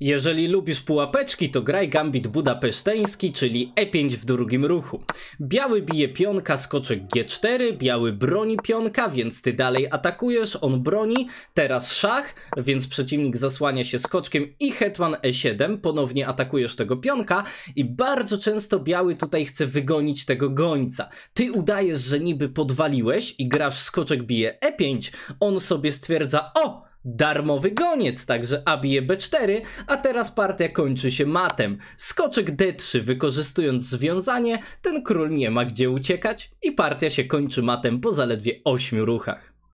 Jeżeli lubisz pułapeczki, to graj gambit budapeszteński, czyli e5 w drugim ruchu. Biały bije pionka, skoczek g4, biały broni pionka, więc ty dalej atakujesz, on broni, teraz szach, więc przeciwnik zasłania się skoczkiem i hetman e7, ponownie atakujesz tego pionka i bardzo często biały tutaj chce wygonić tego gońca. Ty udajesz, że niby podwaliłeś i grasz skoczek bije e5, on sobie stwierdza, o! darmowy goniec, także abije B4, a teraz partia kończy się matem. Skoczek D3, wykorzystując związanie, ten król nie ma gdzie uciekać i partia się kończy matem po zaledwie 8 ruchach.